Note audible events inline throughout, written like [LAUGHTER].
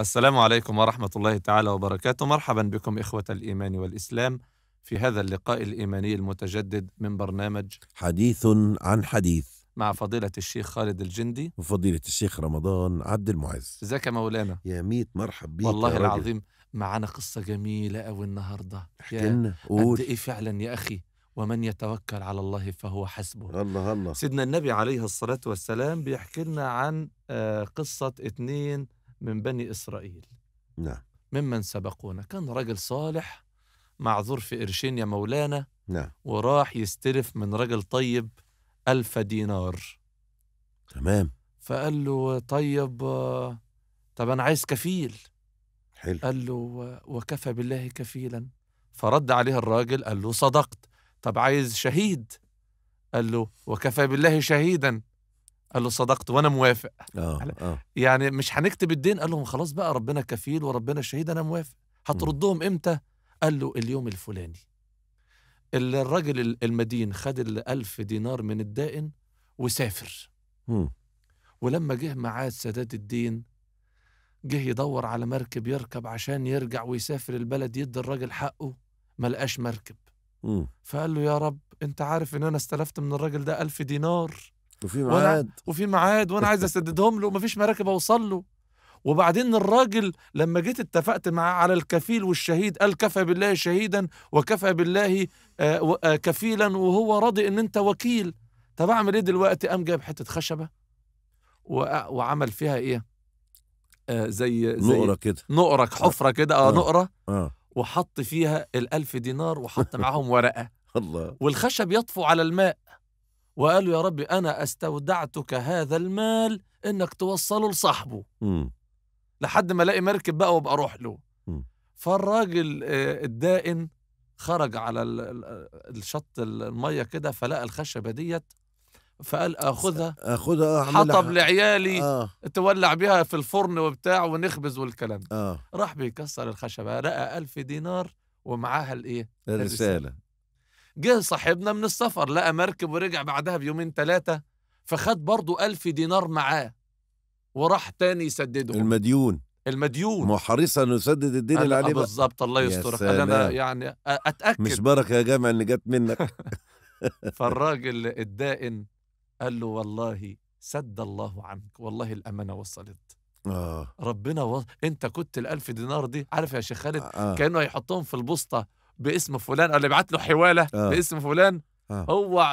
السلام عليكم ورحمة الله تعالى وبركاته، مرحبا بكم إخوة الإيمان والإسلام في هذا اللقاء الإيماني المتجدد من برنامج حديث عن حديث مع فضيلة الشيخ خالد الجندي وفضيلة الشيخ رمضان عبد المعز ازيك يا مولانا يا ميت مرحب بيك والله يا العظيم معانا قصة جميلة قوي النهاردة لنا قول قد إيه فعلا يا أخي ومن يتوكل على الله فهو حسبه الله الله سيدنا النبي عليه الصلاة والسلام بيحكي لنا عن آه، قصة اتنين من بني إسرائيل نعم ممن سبقونا كان راجل صالح معذور في قرشين يا مولانا نعم وراح يستلف من راجل طيب ألف دينار تمام فقال له طيب آه، طب أنا عايز كفيل حلو قال له وكفى بالله كفيلا فرد عليه الراجل قال له صدقت طب عايز شهيد قال له وكفى بالله شهيدا قال له صدقت وانا موافق آه،, آه. يعني مش هنكتب الدين قال لهم خلاص بقى ربنا كفيل وربنا شهيد انا موافق هتردهم امتى قال له اليوم الفلاني الراجل المدين خد الألف دينار من الدائن وسافر م. ولما جه معاه سداد الدين جه يدور على مركب يركب عشان يرجع ويسافر البلد يدي الراجل حقه ما لقاش مركب م. فقال له يا رب انت عارف ان انا استلفت من الراجل ده ألف دينار وفي ميعاد وفي ميعاد وانا عايز اسددهم له ومفيش مراكب اوصل له وبعدين الراجل لما جيت اتفقت معاه على الكفيل والشهيد قال كفى بالله شهيدا وكفى بالله آه، آه، كفيلا وهو راضي ان انت وكيل طب اعمل ايه دلوقتي قام جايب حته خشبه وعمل فيها ايه آه زي زي نقره كده نقره حفره كده اه, آه. نقره آه. وحط فيها الألف دينار وحط معاهم ورقه [LAUGHS] الله والخشب يطفو على الماء وقالوا يا ربي أنا استودعتك هذا المال إنك توصله لصاحبه لحد ما الاقي مركب بقى وابقى اروح له فالراجل آه، الدائن خرج على الشط الميه كده فلقى الخشبه ديت فقال اخذها اخذها حطب لعيالي آه. تولع بيها في الفرن وبتاع ونخبز والكلام آه. راح بيكسر الخشبه لقى ألف دينار ومعاها الايه الرساله جه صاحبنا من السفر لقى مركب ورجع بعدها بيومين ثلاثة فخد برضه ألف دينار معاه وراح تاني يسددهم المديون المديون محرصا حريص انه يسدد الدين اللي عليه بالظبط الله يسترك انا يعني اتاكد مش بركه يا جامع اللي جت منك [LAUGHS] فالراجل الدائن قال له والله سد الله عنك والله الامانه وصلت آه. ربنا و... انت كنت الألف دينار دي عارف يا شيخ خالد آه. كانه هيحطهم في البوسطه باسم فلان او اللي بعت له حواله آه. باسم فلان آه. هو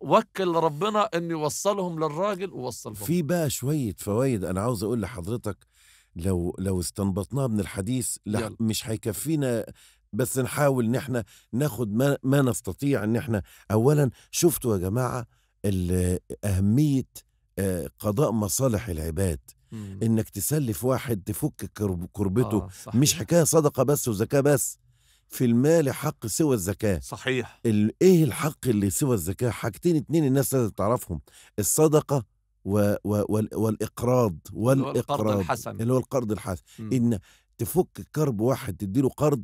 وكل ربنا انه يوصلهم للراجل ووصلهم في بقى شويه فوائد انا عاوز اقول لحضرتك لو لو استنبطناها من الحديث لا مش هيكفينا بس نحاول ان احنا ناخد ما, ما نستطيع ان احنا اولا شفتوا يا جماعه اهميه آه، قضاء مصالح العباد مم. انك تسلف واحد تفك كربته آه مش حكايه صدقه بس وزكاه بس في المال حق سوى الزكاة صحيح ال... ايه الحق اللي سوى الزكاة حاجتين اتنين الناس لازم تعرفهم الصدقة و... و... وال... والإقراض والإقراض القرض الحسن اللي هو القرض الحسن م. إن تفك كرب واحد تديله قرض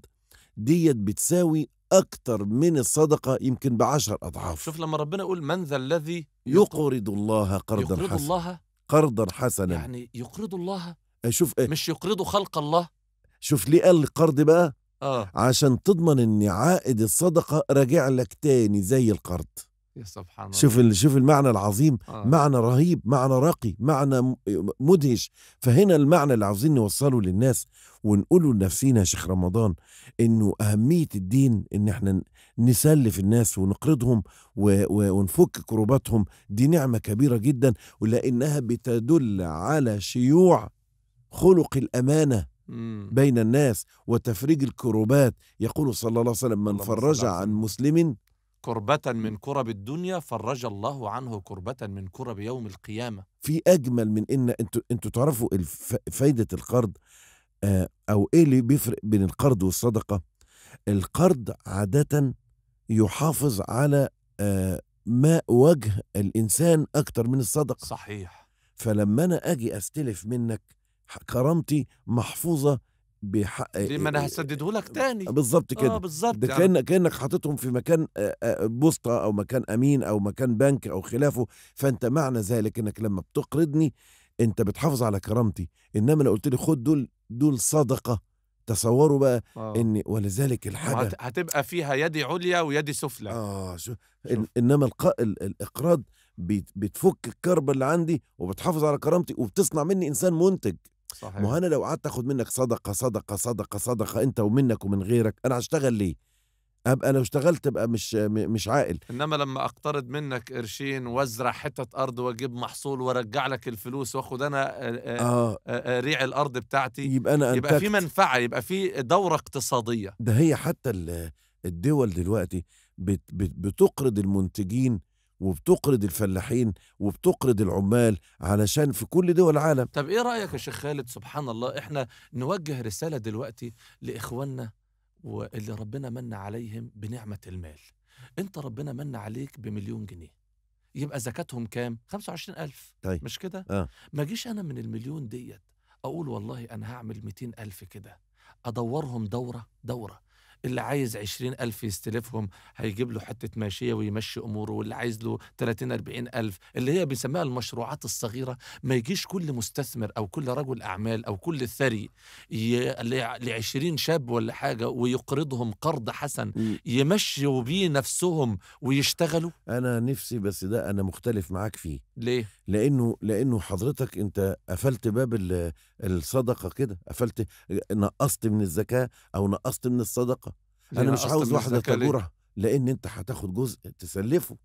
ديت بتساوي أكتر من الصدقة يمكن بعشر أضعاف شوف لما ربنا يقول من ذا الذي يقرض الله قرضا يقرض حسنا الله قرضا حسنا يعني يقرض الله شوف إيه؟ مش يقرض خلق الله شوف ليه قال القرض بقى آه. عشان تضمن ان عائد الصدقه راجع لك تاني زي القرض يا سبحان الله شوف شوف المعنى العظيم آه. معنى رهيب معنى راقي معنى مدهش فهنا المعنى اللي عاوزين نوصله للناس ونقوله لنفسينا يا شيخ رمضان انه اهميه الدين ان احنا نسلف الناس ونقرضهم ونفك كروباتهم دي نعمه كبيره جدا ولانها بتدل على شيوع خلق الامانه بين الناس وتفريج الكروبات يقول صلى الله عليه وسلم من فرج عن مسلم كربة من كرب الدنيا فرج الله عنه كربة من كرب يوم القيامة في أجمل من إن أنتوا أنتوا تعرفوا فايدة القرض آه، أو إيه اللي بيفرق بين القرض والصدقة القرض عادة يحافظ على ماء آه، ما وجه الإنسان أكتر من الصدقة صحيح فلما أنا أجي أستلف منك كرامتي محفوظه بحق ليه ما انا هسدده لك تاني بالظبط كده اه بالظبط ده يعني. كان كانك حاططهم في مكان بوسطه او مكان امين او مكان بنك او خلافه فانت معنى ذلك انك لما بتقرضني انت بتحافظ على كرامتي انما لو قلت لي خد دول دول صدقه تصوروا بقى أوه. ان ولذلك الحاجه هتبقى فيها يدي عليا ويدي سفلى اه شو. إن انما الق... الاقراض بتفك الكربه اللي عندي وبتحافظ على كرامتي وبتصنع مني انسان منتج صحيح مو انا لو قعدت اخد منك صدقه صدقه صدقه صدقه انت ومنك ومن غيرك انا هشتغل ليه ابقى لو اشتغلت ابقى مش مش عاقل انما لما اقترض منك قرشين وازرع حته ارض واجيب محصول وارجع لك الفلوس واخد انا آه ريع الارض بتاعتي يبقى انا يبقى في منفعه يبقى في دوره اقتصاديه ده هي حتى الدول دلوقتي بتقرض المنتجين وبتقرض الفلاحين وبتقرض العمال علشان في كل دول العالم طب ايه رايك يا شيخ خالد سبحان الله احنا نوجه رساله دلوقتي لاخواننا واللي ربنا من عليهم بنعمه المال انت ربنا من عليك بمليون جنيه يبقى زكاتهم كام 25000 طيب. مش كده آه. ما اجيش انا من المليون ديت اقول والله انا هعمل 200000 كده ادورهم دوره دوره اللي عايز عشرين ألف يستلفهم هيجيب له حتة ماشية ويمشي أموره واللي عايز له 30 أربعين ألف اللي هي بيسميها المشروعات الصغيرة ما يجيش كل مستثمر أو كل رجل أعمال أو كل ثري ل 20 شاب ولا حاجة ويقرضهم قرض حسن يمشوا بيه نفسهم ويشتغلوا أنا نفسي بس ده أنا مختلف معاك فيه ليه؟ لأنه لأنه حضرتك أنت قفلت باب الصدقة كده قفلت نقصت من الزكاة أو نقصت من الصدقة انا مش عاوز واحده تجوره لان انت هتاخد جزء تسلفه آه.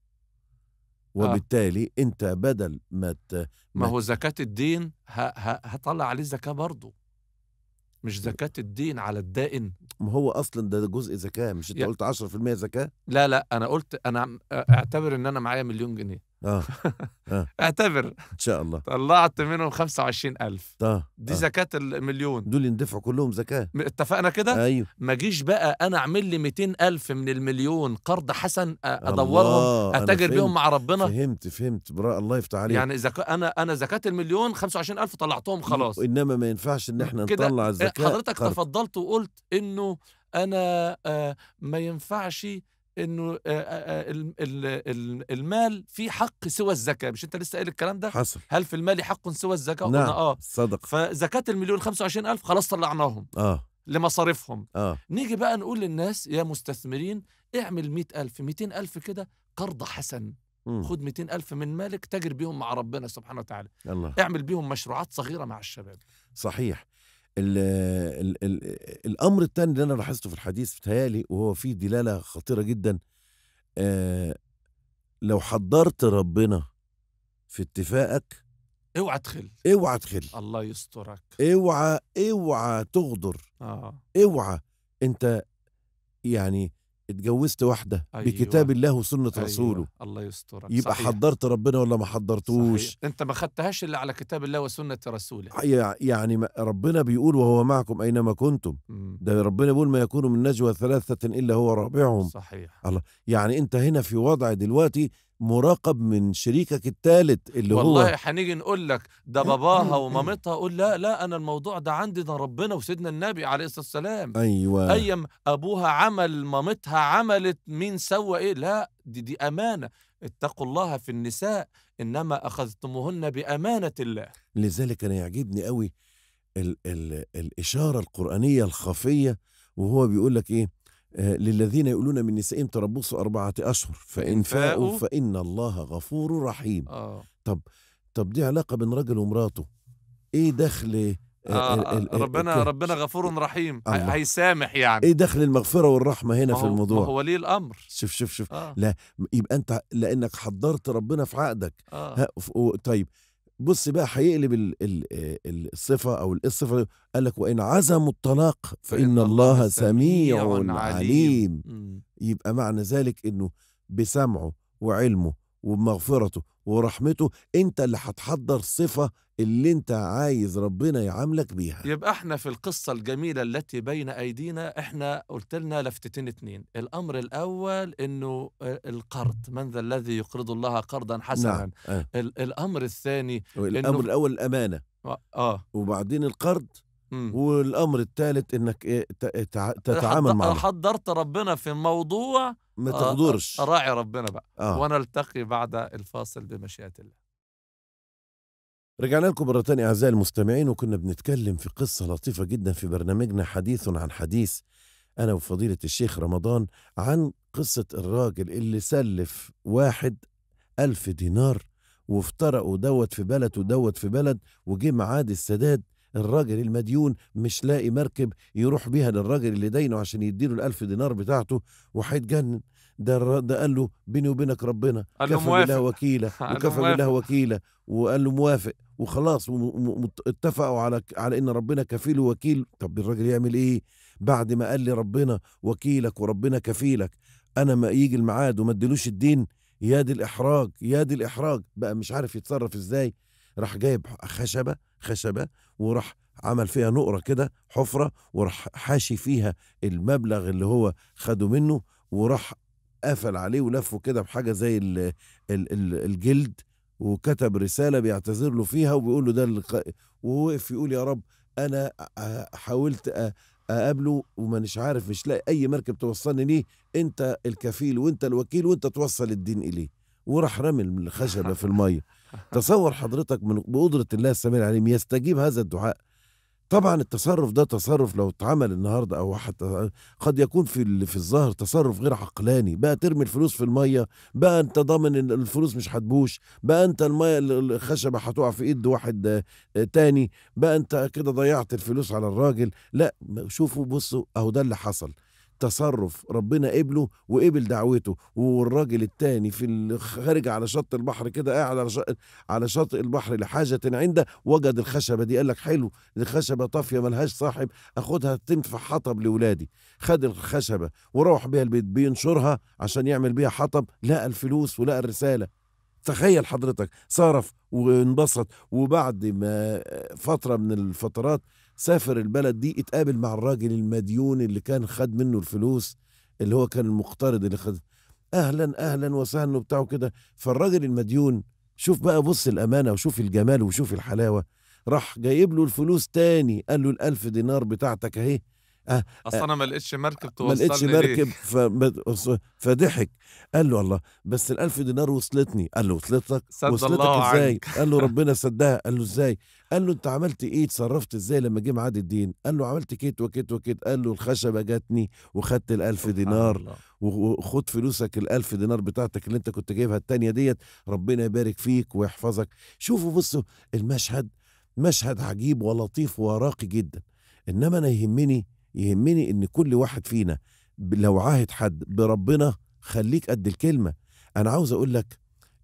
وبالتالي آه. انت بدل ما ت... ما, ما هو زكاه الدين ه... ه... هطلع عليه زكاه برضه مش زكاة الدين على الدائن ما هو أصلا ده جزء زكاة مش أنت قلت 10% زكاة؟ لا لا أنا قلت أنا أعتبر إن أنا معايا مليون جنيه اه [LAUGHS] اه اعتبر ان شاء الله طلعت منهم 25000 آه،, اه دي آه. زكاه المليون دول يندفعوا كلهم زكاه اتفقنا كده ايوه ما جيش بقى انا اعمل لي 200000 من المليون قرض حسن ادورهم اتاجر بيهم مع ربنا فهمت فهمت برا الله يفتح عليك يعني زكاة انا انا زكاه المليون 25000 طلعتهم خلاص انما ما ينفعش ان احنا نطلع إيه، الزكاه حضرتك قرض. تفضلت وقلت انه انا آه ما ينفعش انه المال في حق سوى الزكاه مش انت لسه قايل الكلام ده حصل هل في المال حق سوى الزكاه نعم اه صدق فزكاه المليون 25000 خلاص طلعناهم اه لمصاريفهم آه. نيجي بقى نقول للناس يا مستثمرين اعمل 100000 200000 كده قرض حسن مم. خد 200000 من مالك تجر بيهم مع ربنا سبحانه وتعالى الله. اعمل بيهم مشروعات صغيره مع الشباب صحيح ال ال ال الامر الثاني اللي انا لاحظته في الحديث بتهيالي وهو فيه دلاله خطيره جدا آه لو حضرت ربنا في اتفاقك اوعى تخل اوعى تخل الله يسترك اوعى اوعى تغدر اه اوعى انت يعني اتجوزت واحده أيوة. بكتاب الله وسنه أيوة. رسوله الله يستر يبقى صحيح. حضرت ربنا ولا ما حضرتوش صحيح. انت ما خدتهاش الا على كتاب الله وسنه رسوله يعني ربنا بيقول وهو معكم اينما كنتم م. ده ربنا بيقول ما يكون من نجوى ثلاثه الا هو رابعهم صحيح الله يعني انت هنا في وضع دلوقتي مراقب من شريكك الثالث اللي والله هو والله هنيجي نقول لك ده باباها أيوة. ومامتها قول لا لا انا الموضوع ده عندي ده ربنا وسيدنا النبي عليه الصلاه والسلام ايوه ايام ابوها عمل مامتها عملت مين سوى ايه لا دي دي امانه اتقوا الله في النساء انما اخذتموهن بامانه الله لذلك انا يعجبني قوي ال ال الاشاره القرانيه الخفيه وهو بيقول لك ايه آه، للذين يقولون من نسائهم تربص أربعة أشهر فإن فاءوا فإن الله غفور رحيم آه. طب طب دي علاقة بين راجل ومراته إيه دخل آه, آه، ربنا ال ربنا غفور رحيم الله. هيسامح يعني ايه دخل المغفره والرحمه هنا في آه، الموضوع هو ولي الامر شوف شوف شوف آه. لا يبقى انت لانك حضرت ربنا في عقدك آه. طيب بص بقى هيقلب الصفه او الصفه قال لك وان عزموا الطلاق فان الله سميع عليم يبقى معنى ذلك انه بسمعه وعلمه وبمغفرته ورحمته انت اللي هتحضر صفه اللي انت عايز ربنا يعاملك بيها يبقى احنا في القصة الجميلة التي بين ايدينا احنا قلت لنا لفتتين اتنين الامر الاول انه القرض من ذا الذي يقرض الله قرضا نعم، حسنا نعم. آه. الامر الثاني الامر الاول الامانة اه وبعدين القرض مم. والامر الثالث انك إيه تتعامل مع حضرت ربنا في موضوع ما آه، آه، تقدرش راعي ربنا بقى آه. ونلتقي بعد الفاصل بمشيئه الله رجعنا لكم مرة ثانيه أعزائي المستمعين وكنا بنتكلم في قصة لطيفة جدا في برنامجنا حديث عن حديث أنا وفضيلة الشيخ رمضان عن قصة الراجل اللي سلف واحد ألف دينار وافترقوا دوت في بلد ودوت في بلد وجه معاد السداد الراجل المديون مش لاقي مركب يروح بيها للراجل اللي دينه عشان يديله الألف دينار بتاعته وهيتجنن ده ده قال له بيني وبينك ربنا كفى بالله وكيلا [LAUGHS] وكفى بالله وكيلا وقال له موافق وخلاص اتفقوا على على ان ربنا كفيل ووكيل طب الراجل يعمل ايه بعد ما قال لي ربنا وكيلك وربنا كفيلك انا ما يجي الميعاد وما اديلوش الدين يا دي الاحراج يا دي الاحراج بقى مش عارف يتصرف ازاي راح جايب خشبه خشبه وراح عمل فيها نقره كده حفره وراح حاشي فيها المبلغ اللي هو خده منه وراح قفل عليه ولفه كده بحاجه زي الـ الـ الـ الجلد وكتب رساله بيعتذر له فيها وبيقول له ده اللقاء ووقف يقول يا رب انا حاولت اقابله ومانيش عارف مش لاقي اي مركب توصلني ليه انت الكفيل وانت الوكيل وانت توصل الدين اليه وراح رمي الخشبه في الميه تصور حضرتك من بقدرة الله السميع العليم يستجيب هذا الدعاء طبعا التصرف ده تصرف لو اتعمل النهارده او حتى قد يكون في في الظاهر تصرف غير عقلاني بقى ترمي الفلوس في الميه بقى انت ضامن ان الفلوس مش هتبوش بقى انت الميه الخشبه هتقع في ايد واحد آه، آه، تاني بقى انت كده ضيعت الفلوس على الراجل لا شوفوا بصوا اهو ده اللي حصل تصرف ربنا قبله وقبل دعوته والراجل التاني في خارج على شط البحر كده قاعد على شط على شاطئ البحر لحاجة عنده وجد الخشبة دي قال لك حلو الخشبة طافية ملهاش صاحب اخدها تنفع حطب لولادي خد الخشبة وروح بيها البيت بينشرها عشان يعمل بيها حطب لقى الفلوس ولقى الرسالة تخيل حضرتك صرف وانبسط وبعد ما آه، فتره من الفترات سافر البلد دي اتقابل مع الراجل المديون اللي كان خد منه الفلوس اللي هو كان المقترض اللي خد اهلا اهلا وسهلا وبتاعه كده فالراجل المديون شوف بقى بص الامانه وشوف الجمال وشوف الحلاوه راح جايب له الفلوس تاني قال له الألف دينار بتاعتك اهي آه، آه، اصل انا ما لقيتش مركب توصلني ما لقيتش مركب فضحك قال له الله بس ال 1000 دينار وصلتني قال له وصلتك سد وصلتك الله ازاي عنك. قال له [LAUGHS] ربنا سدها قال له ازاي قال له انت عملت ايه اتصرفت ازاي لما جه معاد الدين قال له عملت كيت وكيت وكيت قال له الخشبه جاتني وخدت ال 1000 دينار وخد فلوسك ال 1000 دينار بتاعتك اللي انت كنت جايبها التانيه ديت ربنا يبارك فيك ويحفظك شوفوا بصوا المشهد مشهد عجيب ولطيف وراقي جدا انما انا يهمني يهمني ان كل واحد فينا لو عاهد حد بربنا خليك قد الكلمه انا عاوز اقول لك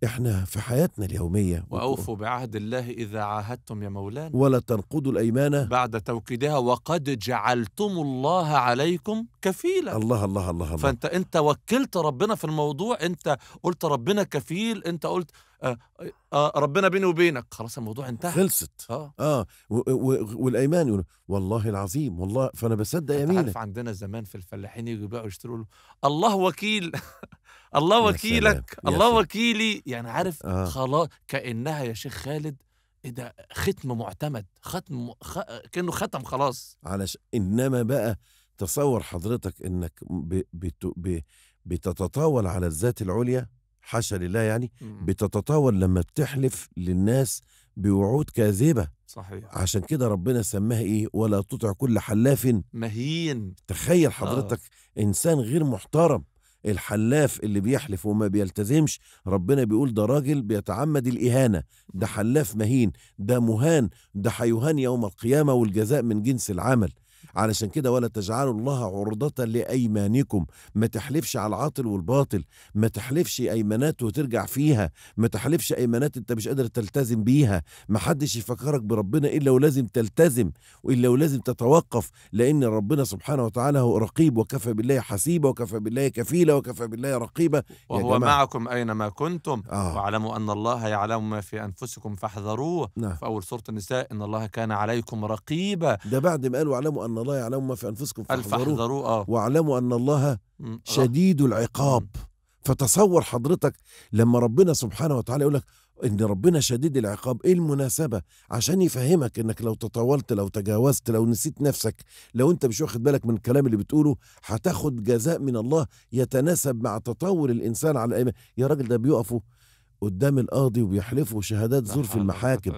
احنا في حياتنا اليوميه واوفوا بعهد الله اذا عاهدتم يا مولانا ولا تنقضوا الايمان بعد توكيدها وقد جعلتم الله عليكم كفيلا الله الله الله, الله. فانت انت وكلت ربنا في الموضوع انت قلت ربنا كفيل انت قلت آه،, آه آه ربنا بيني وبينك خلاص الموضوع انتهى خلصت اه, آه والايمان يقول والله العظيم والله فانا بصدق يمينك عارف عندنا زمان في الفلاحين يجوا يبيعوا يشتروا له الله وكيل [LAUGHS] الله وكيلك الله وكيلي يعني عارف آه. خلاص كانها يا شيخ خالد ايه ده ختم معتمد ختم خ... كانه ختم خلاص علش انما بقى تصور حضرتك انك ب... بت... ب... بتتطاول على الذات العليا حاشا لله يعني إمم. بتتطاول لما بتحلف للناس بوعود كاذبه صحيح عشان كده ربنا سماها ايه ولا تطع كل حلاف مهين تخيل آه. حضرتك آه. انسان غير محترم الحلاف اللي بيحلف وما بيلتزمش ربنا بيقول ده راجل بيتعمد الإهانة ده إمم. حلاف مهين ده مهان ده حيهان يوم القيامة والجزاء من جنس العمل علشان كده ولا تجعلوا الله عرضة لأيمانكم ما تحلفش على العاطل والباطل ما تحلفش أيمانات وترجع فيها ما تحلفش أيمانات أنت مش قادر تلتزم بيها ما حدش يفكرك بربنا إلا ولازم تلتزم وإلا ولازم تتوقف لأن ربنا سبحانه وتعالى هو رقيب وكفى بالله حسيبة وكفى بالله كفيلة وكفى بالله رقيبة وهو معكم أينما كنتم آه. واعلموا أن الله يعلم ما في أنفسكم فاحذروه نعم. في أول سورة النساء إن الله كان عليكم رقيبا ده بعد ما قالوا اعلموا أن ان الله يعلم ما في انفسكم فاحذروه آه. واعلموا ان الله آه. شديد العقاب فتصور حضرتك لما ربنا سبحانه وتعالى يقول لك ان ربنا شديد العقاب ايه المناسبه عشان يفهمك انك لو تطاولت لو تجاوزت لو نسيت نفسك لو انت مش واخد بالك من الكلام اللي بتقوله هتاخد جزاء من الله يتناسب مع تطاول الانسان على يا راجل ده بيقفوا قدام القاضي وبيحلفوا شهادات زور في المحاكم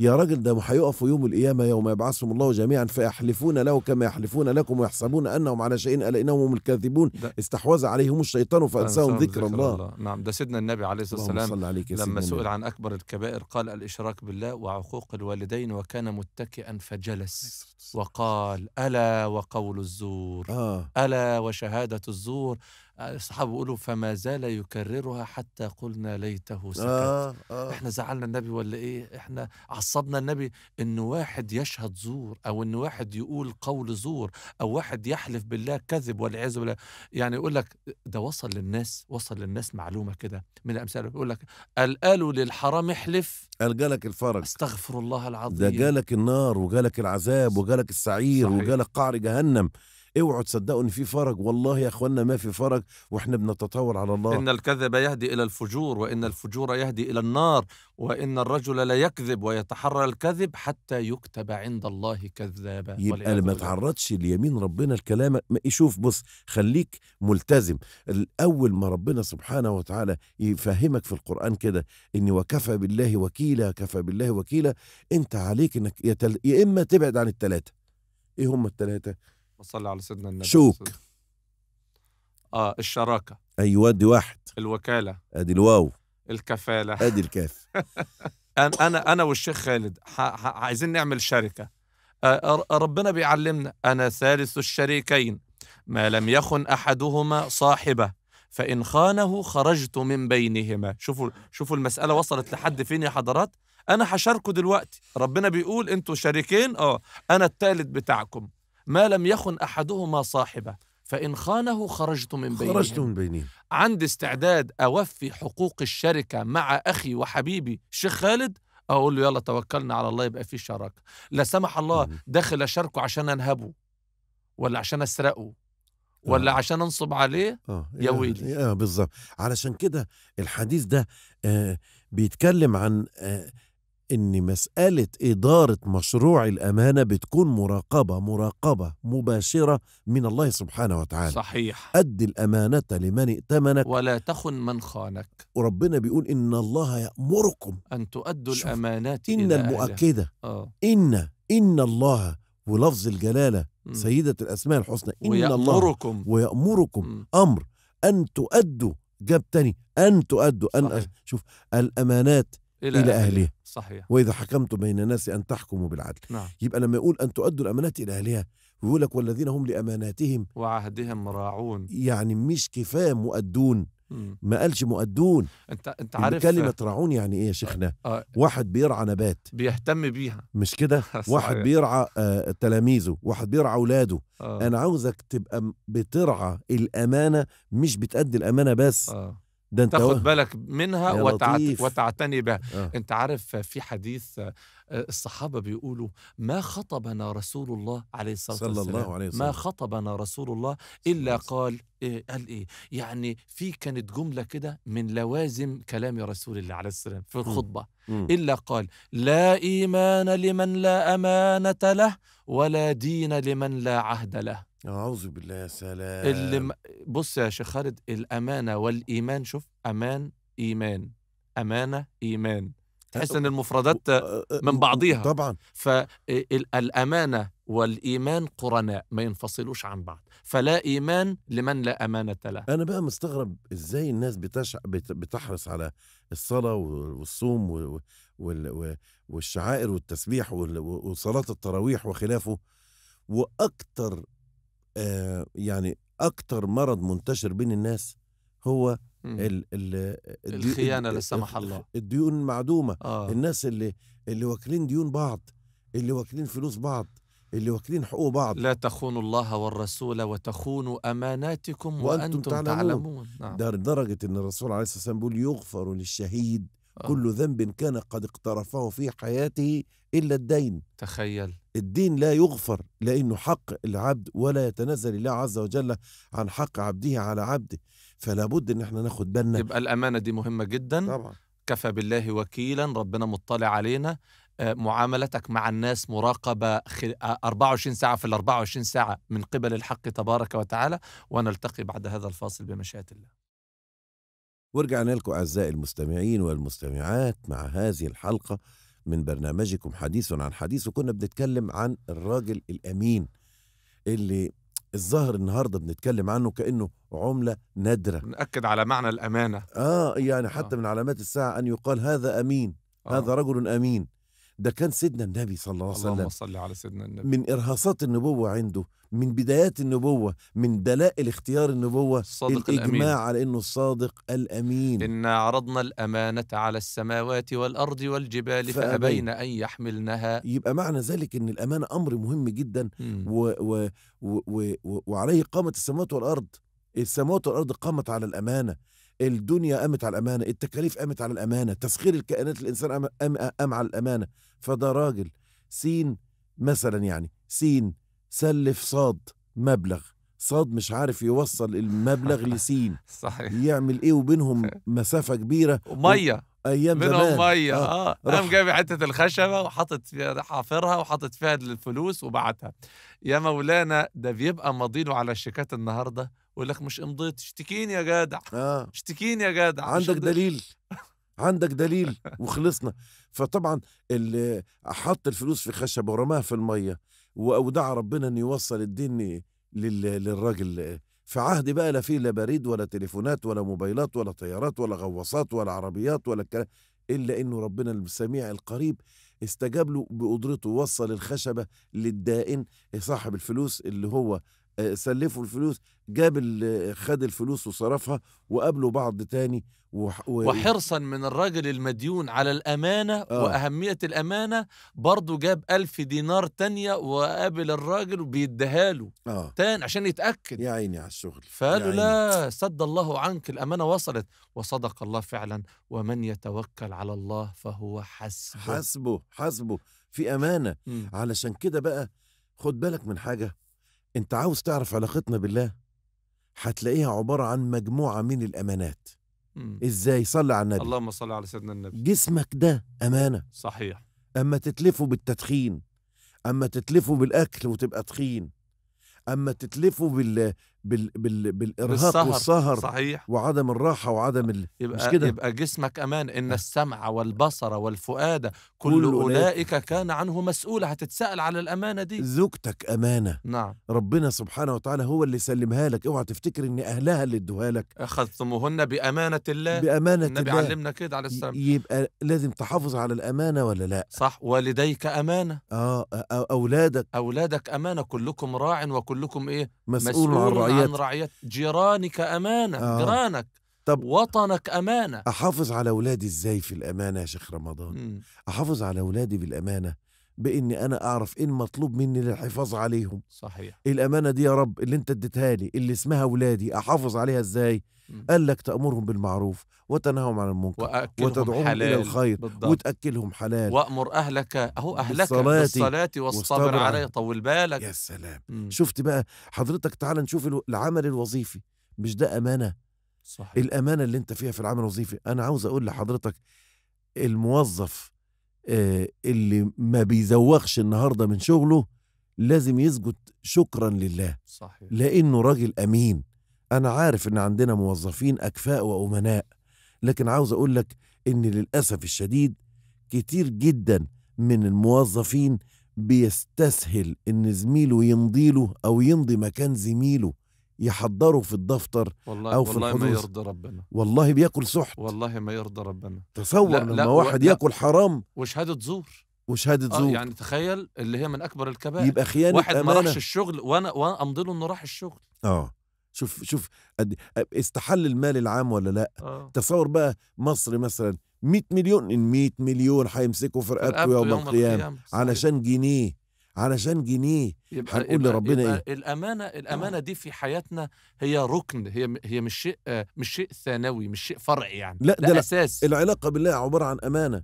يا راجل ده هيقفوا يوم القيامه يوم يبعثهم الله جميعا فيحلفون له كما يحلفون لكم ويحسبون انهم على شيء انهم هم الكاذبون استحوذ عليهم الشيطان فانساهم ذكر الله. الله نعم ده سيدنا النبي عليه الصلاه والسلام لما سئل عن اكبر الكبائر قال الاشراك بالله وعقوق الوالدين وكان متكئا فجلس وقال الا وقول الزور آه. الا وشهاده الزور الصحابه بيقولوا فما زال يكررها حتى قلنا ليته سكت آه آه احنا زعلنا النبي ولا ايه احنا عصبنا النبي ان واحد يشهد زور او ان واحد يقول قول زور او واحد يحلف بالله كذب والعياذ بالله يعني يقول لك ده وصل للناس وصل للناس معلومه كده من الامثال يقول لك قالوا للحرام احلف قال جالك الفرج استغفر الله العظيم ده جالك النار وجالك العذاب وجالك السعير صحيح. وجالك قعر جهنم اوعوا تصدقوا ان في فرج والله يا اخوانا ما في فرج واحنا بنتطور على الله ان الكذب يهدي الى الفجور وان الفجور يهدي الى النار وان الرجل لا يكذب ويتحرى الكذب حتى يكتب عند الله كذابا يبقى ما تعرضش ليمين ربنا الكلام شوف بص خليك ملتزم اول ما ربنا سبحانه وتعالى يفهمك في القران كده ان وكفى بالله وكيلا كفى بالله وكيلا انت عليك انك يا اما تبعد عن الثلاثه ايه هم الثلاثه صلى على سيدنا النبي شوك اه الشراكه ايوه دي واحد الوكاله ادي الواو الكفاله [LAUGHS] ادي الكاف انا انا انا والشيخ خالد ح... ح... عايزين نعمل شركه آه ربنا بيعلمنا انا ثالث الشريكين ما لم يخن احدهما صاحبه فان خانه خرجت من بينهما شوفوا شوفوا المساله وصلت لحد فين يا حضرات انا هشاركه دلوقتي ربنا بيقول انتوا شريكين اه انا الثالث بتاعكم ما لم يخن أحدهما صاحبه فإن خانه خرجت من بينهم خرجت من بينهم عندي استعداد أوفي حقوق الشركة مع أخي وحبيبي الشيخ خالد أقول له يلا توكلنا على الله يبقى في شراكة لا سمح الله داخل أشاركه عشان أنهبه ولا عشان أسرقه ولا آه. عشان انصب عليه آه. يا ويلي آه بالظبط علشان كده الحديث ده آه بيتكلم عن آه ان مساله اداره مشروع الامانه بتكون مراقبه مراقبه مباشره من الله سبحانه وتعالى صحيح ادي الامانه لمن ائتمنك ولا تخن من خانك وربنا بيقول ان الله يامركم ان تؤدوا الامانات ان إلى المؤكده آه. ان ان الله ولفظ الجلاله م. سيده الاسماء الحسنى ان ويأمركم. الله ويامركم م. امر ان تؤدوا جاب تاني ان تؤدوا ان شوف الامانات إلى, إلى اهلها صحيح وإذا حكمتم بين الناس أن تحكموا بالعدل نعم. يبقى لما يقول أن تؤدوا الأمانات إلى أهلها ويقول لك والذين هم لأماناتهم وعهدهم راعون يعني مش كفاية مؤدون ما قالش مؤدون انت انت عارف كلمه راعون يعني ايه يا شيخنا آه،, آه واحد بيرعى نبات بيهتم بيها مش كده [LAUGHS] واحد بيرعى آه تلاميذه واحد بيرعى اولاده آه. انا عاوزك تبقى بترعى الامانه مش بتأدي الامانه بس آه. ده انت تاخد بالك منها وتعت... وتعتني بها آه. انت عارف في حديث آه، الصحابة بيقولوا ما خطبنا رسول الله عليه الصلاة والسلام صلى الله عليه وسلم ما خطبنا رسول الله إلا قال إيه قال إيه يعني في كانت جملة كده من لوازم كلام رسول الله عليه السلام في الخطبة م. إلا قال لا إيمان لمن لا أمانة له ولا دين لمن لا عهد له أعوذ بالله يا سلام اللي بص يا شيخ خالد الأمانة والإيمان شوف أمان إيمان أمانة إيمان أه، تحس ان أه، المفردات أه، من بعضيها طبعا فالامانه والايمان قرناء ما ينفصلوش عن بعض فلا ايمان لمن لا امانه له انا بقى مستغرب ازاي الناس بتش... بتحرص على الصلاه والصوم وال... والشعائر والتسبيح وصلاه التراويح وخلافه واكتر آه يعني اكتر مرض منتشر بين الناس هو إمم. ال ال الخيانه لا سمح الله الديون المعدومه آه. الناس اللي اللي واكلين ديون بعض اللي واكلين فلوس بعض اللي واكلين حقوق بعض لا تخونوا الله والرسول وتخونوا اماناتكم وانتم, وأنتم تعلمون, تعلمون. نعم. دار لدرجه ان الرسول عليه الصلاه والسلام بيقول يغفر للشهيد آه. كل ذنب كان قد اقترفه في حياته الا الدين تخيل الدين لا يغفر لأنه حق العبد ولا يتنزل الله عز وجل عن حق عبده على عبده فلا بد ان احنا ناخد بالنا يبقى الامانه دي مهمه جدا طبعا كفى بالله وكيلا ربنا مطلع علينا آه، معاملتك مع الناس مراقبة 24 آه، ساعة في ال 24 ساعة من قبل الحق تبارك وتعالى ونلتقي بعد هذا الفاصل بمشيئة الله ورجعنا لكم أعزائي المستمعين والمستمعات مع هذه الحلقة من برنامجكم حديث عن حديث وكنا بنتكلم عن الراجل الامين اللي الظاهر النهارده بنتكلم عنه كانه عمله نادره ناكد على معنى الامانه اه يعني حتى آه. من علامات الساعه ان يقال هذا امين آه. هذا رجل امين ده كان سيدنا النبي صلى الله عليه وسلم اللهم صل على سيدنا النبي من إرهاصات النبوة عنده من بدايات النبوة من دلائل اختيار النبوة الصادق الإجماع الأمين. على أنه الصادق الأمين إنا عرضنا الأمانة على السماوات والأرض والجبال فأبين أن يحملنها يبقى معنى ذلك أن الأمانة أمر مهم جدا و و و و وعليه قامت السماوات والأرض السماوات والأرض قامت على الأمانة الدنيا قامت على الامانه التكاليف قامت على الامانه تسخير الكائنات الانسان قام, أم على الامانه فده راجل سين مثلا يعني سين سلف صاد مبلغ صاد مش عارف يوصل المبلغ [LAUGHS] لسين صحيح يعمل ايه وبينهم مسافه كبيره وميه ايام زمان ميه اه, آه. قام جايب حته الخشبه وحاطط فيها حافرها وحاطط فيها الفلوس وبعتها يا مولانا ده بيبقى ماضيله على الشيكات النهارده يقول لك مش امضيت اشتكيني يا جدع اه اشتكيني يا جدع عندك دليل عندك دليل [LAUGHS] وخلصنا فطبعا اللي حط الفلوس في خشب ورماها في الميه واودع ربنا ان يوصل الدين للراجل في عهدي بقى لا فيه لا بريد ولا تليفونات ولا موبايلات ولا طيارات ولا غواصات ولا عربيات ولا الكلام الا انه ربنا السميع القريب استجاب له بقدرته ووصل الخشبه للدائن صاحب الفلوس اللي هو سلفوا الفلوس جاب خد الفلوس وصرفها وقابلوا بعض تاني و... وحرصا من الراجل المديون على الأمانة آه. وأهمية الأمانة برضه جاب ألف دينار تانية وقابل الراجل وبيديها له آه. تاني عشان يتأكد يا عيني على الشغل فقالوا لا سد الله عنك الأمانة وصلت وصدق الله فعلا ومن يتوكل على الله فهو حسبه حسبه حسبه في أمانة م. علشان كده بقى خد بالك من حاجة انت عاوز تعرف علاقتنا بالله هتلاقيها عباره عن مجموعه من الامانات مم. ازاي صلي على النبي اللهم صل على سيدنا النبي جسمك ده امانه صحيح اما تتلفه بالتدخين اما تتلفه بالاكل وتبقى تخين اما تتلفه بال... بال بال بالارهاق بالسهر. والسهر صحيح وعدم الراحه وعدم ال... يبقى مش كده يبقى جسمك امان ان آه. السمع والبصر والفؤاد كل, كل اولئك كان عنه مسؤول هتتسال على الامانه دي زوجتك امانه نعم ربنا سبحانه وتعالى هو اللي سلمها لك اوعى تفتكر ان اهلها اللي ادوها لك اخذتموهن بامانه الله بامانه النبي الله النبي علمنا كده على السلام يبقى لازم تحافظ على الامانه ولا لا صح والديك امانه اه اولادك اولادك امانه كلكم راع وكلكم ايه مسؤول, مسؤول عن رعيت عن رعيت جيرانك أمانة آه. جيرانك طب وطنك أمانة أحافظ على أولادي إزاي في الأمانة يا شيخ رمضان مم. أحافظ على أولادي بالأمانة باني انا اعرف ايه المطلوب مني للحفاظ عليهم صحيح الامانه دي يا رب اللي انت اديتها لي اللي اسمها ولادي احافظ عليها ازاي قال لك تامرهم بالمعروف وتنهاهم عن المنكر وتدعوهم حلال. الى الخير بالضبط. وتاكلهم حلال وامر اهلك اهو اهلك بالصلاه, بالصلاة واصطبر عليه طول بالك يا سلام مم. شفت بقى حضرتك تعال نشوف العمل الوظيفي مش ده امانه صحيح. الامانه اللي انت فيها في العمل الوظيفي انا عاوز اقول لحضرتك الموظف آه، اللي ما بيزوغش النهارده من شغله لازم يسجد شكرا لله صحيح. لانه راجل امين انا عارف ان عندنا موظفين اكفاء وامناء لكن عاوز اقول لك ان للاسف الشديد كتير جدا من الموظفين بيستسهل ان زميله يمضيله او يمضي مكان زميله يحضره في الدفتر والله او في والله الحدوث. ما يرضى ربنا والله بياكل سحت والله ما يرضى ربنا تصور لا لما لا واحد لا ياكل حرام وشهاده زور وشهاده آه زور يعني تخيل اللي هي من اكبر الكبائر يبقى خيانه واحد ما راحش الشغل وانا وانا امضي له انه راح الشغل اه شوف شوف استحل المال العام ولا لا آه. تصور بقى مصر مثلا 100 مليون ال 100 مليون هيمسكوا فرقته يوم, يوم القيامه علشان جنيه علشان جنيه يبقى هنقول يبقى لربنا يبقى ايه الامانه آه. الامانه دي في حياتنا هي ركن هي هي مش شيء آه، مش شيء ثانوي مش شيء فرعي يعني لا ده لا اساس العلاقه بالله عباره عن امانه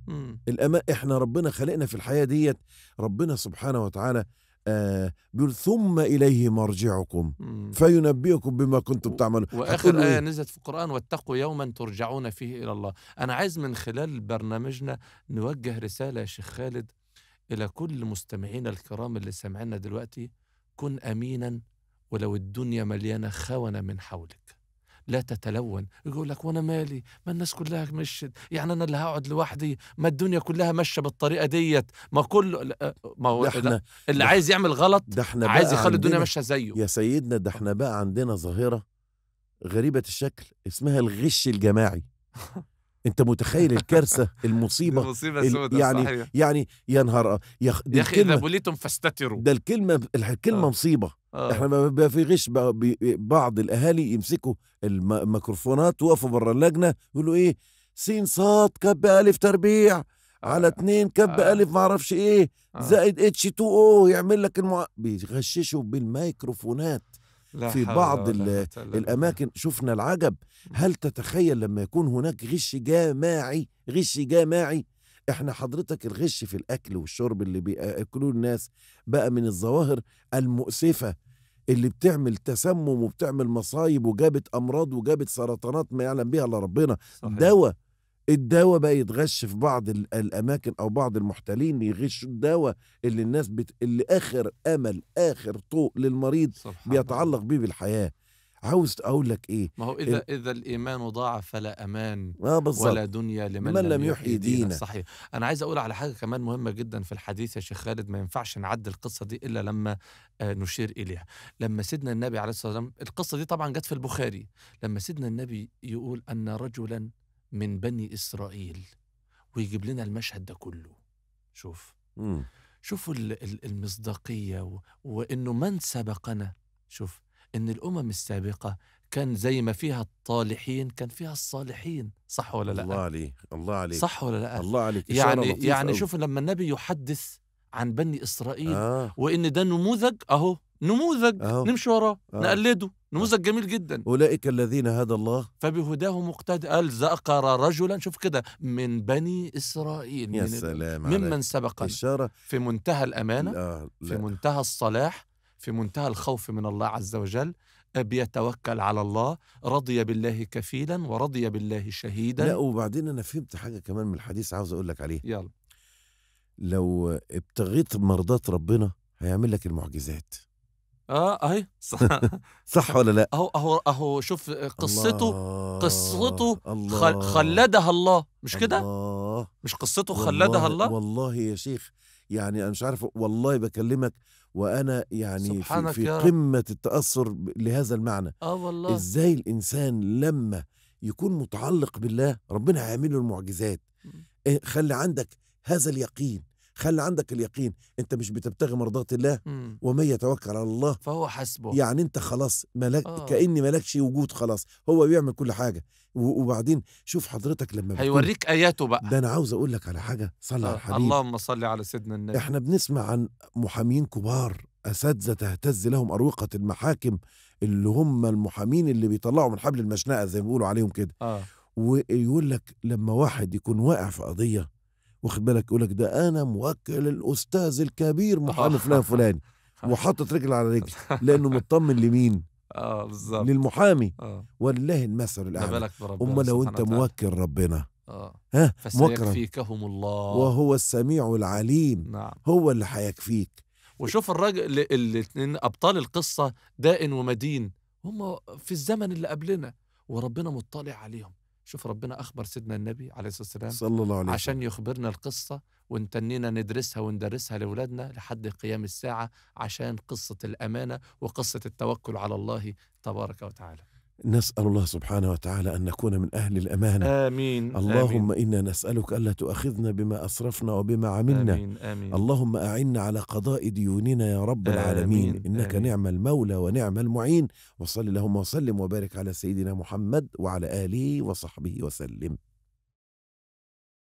الأما احنا ربنا خلقنا في الحياه ديت ربنا سبحانه وتعالى آه بيقول ثم إليه مرجعكم مم. فينبئكم بما كنتم تعملون وآخر آية, آية نزلت في القرآن واتقوا يوما ترجعون فيه إلى الله أنا عايز من خلال برنامجنا نوجه رسالة يا شيخ خالد إلى كل مستمعينا الكرام اللي سمعنا دلوقتي كن أمينا ولو الدنيا مليانة خونة من حولك لا تتلون يقول لك وانا مالي ما الناس كلها مشت يعني انا اللي هقعد لوحدي ما الدنيا كلها ماشيه بالطريقه ديت ما كل ما هو اللي عايز يعمل غلط ده احنا عايز يخلي الدنيا ماشيه زيه يا سيدنا ده احنا بقى عندنا ظاهره غريبه الشكل اسمها الغش الجماعي [LAUGHS] انت متخيل الكارثه المصيبه المصيبه السوداء يعني صحيح. يعني يا نهار يا اخي اذا بليتم فاستتروا ده الكلمه الكلمه آه. مصيبه آه. احنا ما في غش بعض الاهالي يمسكوا الميكروفونات وقفوا بره اللجنه يقولوا ايه سين صاد كب الف تربيع آه. على اتنين كب آه. الف معرفش ايه آه. زائد اتش 2 او يعمل لك المع... بيغششوا بالميكروفونات في بعض الأماكن شفنا العجب هل تتخيل لما يكون هناك غش جماعي غش جماعي احنا حضرتك الغش في الأكل والشرب اللي بيأكلوه الناس بقى من الظواهر المؤسفة اللي بتعمل تسمم وبتعمل مصايب وجابت امراض وجابت سرطانات ما يعلم بها الا ربنا دواء الدواء بقى يتغش في بعض الاماكن او بعض المحتالين يغشوا الدواء اللي الناس بت... اللي اخر امل اخر طوق للمريض بيتعلق بيه بالحياه عاوز اقول لك ايه ما هو اذا ال... اذا الايمان ضاع فلا امان آه ولا دنيا لمن لم, لم يحيي دينا صحيح انا عايز اقول على حاجه كمان مهمه جدا في الحديث يا شيخ خالد ما ينفعش نعدي القصه دي الا لما آه، نشير اليها لما سيدنا النبي عليه الصلاه والسلام القصه دي طبعا جت في البخاري لما سيدنا النبي يقول ان رجلا من بني إسرائيل ويجيب لنا المشهد ده كله شوف مم. شوفوا المصداقية وإنه من سبقنا شوف إن الأمم السابقة كان زي ما فيها الطالحين كان فيها الصالحين صح ولا لا الله عليك الله عليك صح ولا لا الله عليك يعني يعني شوف لما النبي يحدث عن بني إسرائيل آه. وإن ده نموذج أهو نموذج أوه. نمشي وراه نقلده نموذج جميل جدا اولئك الذين هدى الله فبهداه مقتد الزقر رجلا شوف كده من بني اسرائيل يا من سلام ممن سبق في منتهى الامانه لا. لا. في منتهى الصلاح في منتهى الخوف من الله عز وجل بيتوكل على الله رضي بالله كفيلا ورضي بالله شهيدا لا وبعدين انا فهمت حاجه كمان من الحديث عاوز اقول لك عليها يلا لو ابتغيت مرضات ربنا هيعمل لك المعجزات اه اهي صح, [LAUGHS] صح ولا لا اهو اهو اهو شوف قصته الله قصته الله خلدها الله مش كده مش قصته خلدها الله والله يا شيخ يعني انا مش عارف والله بكلمك وانا يعني في, في قمه التاثر لهذا المعنى اه والله ازاي الانسان لما يكون متعلق بالله ربنا هيعمل له المعجزات إيه، خلي عندك هذا اليقين خلي عندك اليقين انت مش بتبتغي مرضات الله ومن يتوكل على الله فهو حسبه يعني انت خلاص ملك آه. كاني مالكش وجود خلاص هو بيعمل كل حاجه وبعدين شوف حضرتك لما هيوريك اياته بقى ده انا عاوز اقول لك على حاجه صلى على آه. الحبيب اللهم صل على سيدنا النبي احنا بنسمع عن محامين كبار اساتذه تهتز لهم اروقه المحاكم اللي هم المحامين اللي بيطلعوا من حبل المشنقه زي ما بيقولوا عليهم كده آه. ويقول لك لما واحد يكون واقع في قضيه واخد بالك يقول لك ده انا موكل الاستاذ الكبير محامي فلان فلان [LAUGHS] وحاطط رجل على رجل لانه مطمن لمين؟ [LAUGHS] اه بالظبط للمحامي آه. ولله المثل الاعلى اما لو انت موكل ربنا آه. ها فيكهم الله وهو السميع العليم نعم. هو اللي هيكفيك وشوف الراجل الاثنين ابطال القصه دائن ومدين هم في الزمن اللي قبلنا وربنا مطلع عليهم شوف ربنا أخبر سيدنا النبي عليه الصلاة والسلام صلى الله عليه عشان يخبرنا القصة وانتنينا ندرسها وندرسها لأولادنا لحد قيام الساعة عشان قصة الأمانة وقصة التوكل على الله تبارك وتعالى نسأل الله سبحانه وتعالى أن نكون من أهل الأمانة آمين اللهم آمين. إنا نسألك ألا تؤاخذنا بما أسرفنا وبما عملنا آمين. آمين. اللهم أعنا على قضاء ديوننا يا رب آمين. العالمين إنك آمين. نعم المولى ونعم المعين وصل اللهم وسلم وبارك على سيدنا محمد وعلى آله وصحبه وسلم